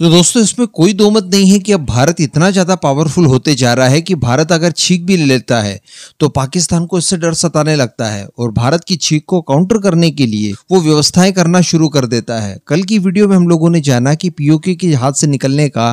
तो दोस्तों इसमें कोई दो मत नहीं है कि अब भारत इतना ज़्यादा पावरफुल होते जा रहा है कि भारत अगर छीक भी लेता है तो पाकिस्तान को इससे डर सताने लगता है और भारत की छीक को काउंटर करने के लिए वो व्यवस्थाएं करना शुरू कर देता है कल की वीडियो में हम लोगों ने जाना कि पीओके के हाथ से निकलने का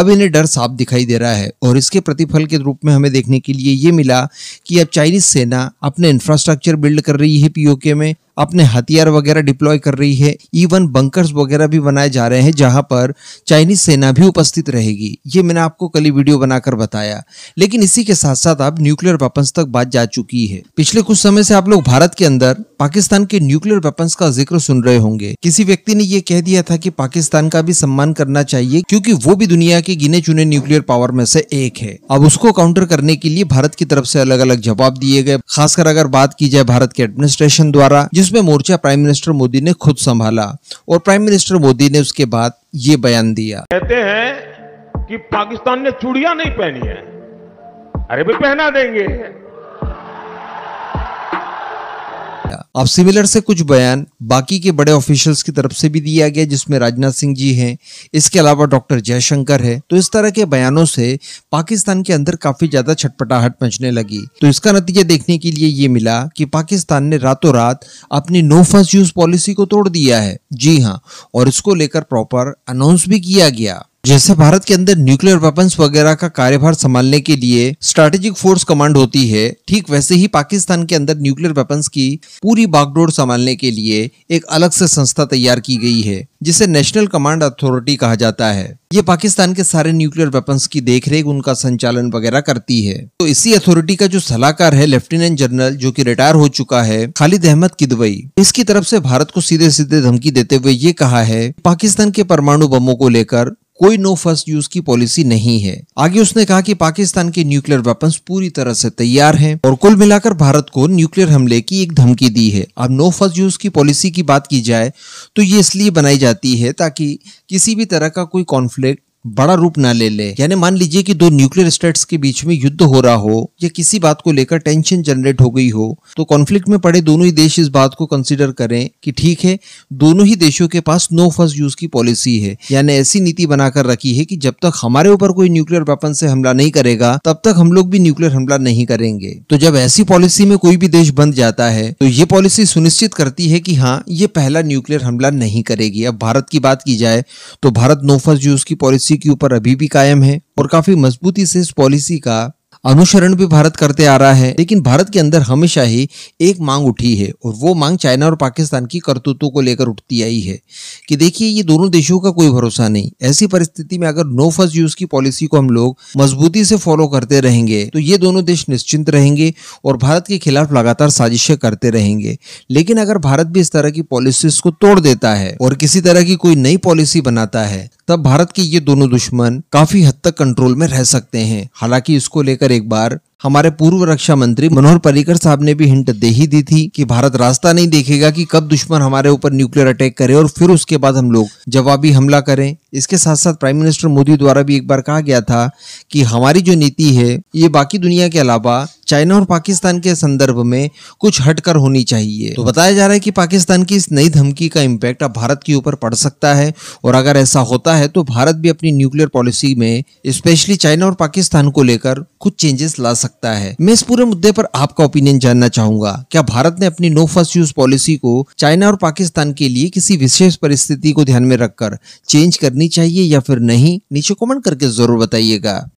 अब इन्हें डर साफ दिखाई दे रहा है और इसके प्रतिफल के रूप में हमें देखने के लिए ये मिला कि अब चाइनीज सेना अपने इंफ्रास्ट्रक्चर बिल्ड कर रही है पीओके में अपने हथियार वगैरह डिप्लॉय कर रही है इवन बंकर्स वगैरह भी बनाए जा रहे हैं जहां पर चाइनीज सेना भी उपस्थित रहेगी ये मैंने आपको कल वीडियो बनाकर बताया लेकिन इसी के साथ साथ अब न्यूक्लियर वेपन्स तक बात जा चुकी है पिछले कुछ समय से आप लोग भारत के अंदर पाकिस्तान के न्यूक्लियर वेपन्स का जिक्र सुन रहे होंगे किसी व्यक्ति ने यह कह दिया था की पाकिस्तान का भी सम्मान करना चाहिए क्योंकि वो भी दुनिया के गिने चुने न्यूक्लियर पावर में से एक है अब उसको काउंटर करने के लिए भारत की तरफ से अलग अलग जवाब दिए गए खासकर अगर बात की जाए भारत के एडमिनिस्ट्रेशन द्वारा जिसमें मोर्चा प्राइम मिनिस्टर मोदी ने खुद संभाला और प्राइम मिनिस्टर मोदी ने उसके बाद ये बयान दिया कहते हैं कि पाकिस्तान ने चूड़िया नहीं पहनी है अरे भी पहना देंगे अब सिमिलर से कुछ बयान बाकी के बड़े ऑफिशियल्स की तरफ से भी दिया गया जिसमें राजनाथ सिंह जी हैं इसके अलावा डॉक्टर जयशंकर है तो इस तरह के बयानों से पाकिस्तान के अंदर काफी ज्यादा छटपटाहट मचने लगी तो इसका नतीजा देखने के लिए ये मिला कि पाकिस्तान ने रातों रात अपनी नो फर्स्ट यूज पॉलिसी को तोड़ दिया है जी हाँ और इसको लेकर प्रॉपर अनाउंस भी किया गया जैसे भारत के अंदर न्यूक्लियर वेपन्स वगैरह का कार्यभार संभालने के लिए स्ट्रेटेजिक फोर्स कमांड होती है ठीक वैसे ही पाकिस्तान के अंदर न्यूक्लियर वेपन्स की पूरी बागडोर संभालने के लिए एक अलग से संस्था तैयार की गई है जिसे नेशनल कमांड अथॉरिटी कहा जाता है ये पाकिस्तान के सारे न्यूक्लियर वेपन्स की देखरेख उनका संचालन वगैरह करती है तो इसी अथॉरिटी का जो सलाहकार है लेफ्टिनेंट जनरल जो कि रिटायर हो चुका है खालिद अहमद किदवई इसकी तरफ से भारत को सीधे सीधे धमकी देते हुए ये कहा है पाकिस्तान के परमाणु बमों को लेकर कोई नो फर्स्ट यूज की पॉलिसी नहीं है आगे उसने कहा कि पाकिस्तान के न्यूक्लियर वेपन्स पूरी तरह से तैयार हैं और कुल मिलाकर भारत को न्यूक्लियर हमले की एक धमकी दी है अब नो फर्स्ट यूज की पॉलिसी की बात की जाए तो ये इसलिए बनाई जाती है ताकि किसी भी तरह का कोई कॉन्फ्लिक्ट बड़ा रूप ना ले ले यानी मान लीजिए कि दो न्यूक्लियर स्टेट्स के बीच में युद्ध हो रहा हो या किसी बात को लेकर टेंशन जनरेट हो गई हो तो कॉन्फ्लिक्ट में पड़े दोनों ही देश इस बात को कंसिडर करें कि ठीक है दोनों ही देशों के पास नो फर्स्ट यूज की पॉलिसी है यानी ऐसी नीति बनाकर रखी है कि जब तक हमारे ऊपर कोई न्यूक्लियर वेपन से हमला नहीं करेगा तब तक हम लोग भी न्यूक्लियर हमला नहीं करेंगे तो जब ऐसी पॉलिसी में कोई भी देश बन जाता है तो ये पॉलिसी सुनिश्चित करती है कि हाँ ये पहला न्यूक्लियर हमला नहीं करेगी अब भारत की बात की जाए तो भारत नो फर्स्ट यूज की पॉलिसी पॉलिसी के ऊपर अभी भी कायम है और काफी मजबूती से इस पॉलिसी का अनुसरण भी भारत करते आ रहा है लेकिन भारत के अंदर हमेशा ही एक मांग उठी है और वो मांग चाइना और पाकिस्तान की करतूतों को लेकर उठती आई है कि देखिए ये दोनों देशों का कोई भरोसा नहीं ऐसी परिस्थिति में अगर नो फर्स्ट यूज की पॉलिसी को हम लोग मजबूती से फॉलो करते रहेंगे तो ये दोनों देश निश्चिंत रहेंगे और भारत के खिलाफ लगातार साजिशें करते रहेंगे लेकिन अगर भारत भी इस तरह की पॉलिसीज को तोड़ देता है और किसी तरह की कोई नई पॉलिसी बनाता है तब भारत के ये दोनों दुश्मन काफी हद तक कंट्रोल में रह सकते हैं हालांकि इसको लेकर एक बार हमारे पूर्व रक्षा मंत्री मनोहर पर्रिकर साहब ने भी हिंट दे ही दी थी कि भारत रास्ता नहीं देखेगा कि कब दुश्मन हमारे ऊपर न्यूक्लियर अटैक करे और फिर उसके बाद हम लोग जवाबी हमला करें इसके साथ साथ प्राइम मिनिस्टर मोदी द्वारा भी एक बार कहा गया था कि हमारी जो नीति है ये बाकी दुनिया के अलावा चाइना और पाकिस्तान के संदर्भ में कुछ हटकर होनी चाहिए तो बताया जा रहा है कि पाकिस्तान की इस नई धमकी का इम्पैक्ट अब भारत के ऊपर पड़ सकता है और अगर ऐसा होता है तो भारत भी अपनी न्यूक्लियर पॉलिसी में स्पेशली चाइना और पाकिस्तान को लेकर कुछ चेंजेस ला सकता है मैं इस पूरे मुद्दे पर आपका ओपिनियन जानना चाहूंगा क्या भारत ने अपनी नो फर्स्ट यूज पॉलिसी को चाइना और पाकिस्तान के लिए किसी विशेष परिस्थिति को ध्यान में रखकर चेंज करनी करनी चाहिए या फिर नहीं नीचे कमेंट करके जरूर बताइएगा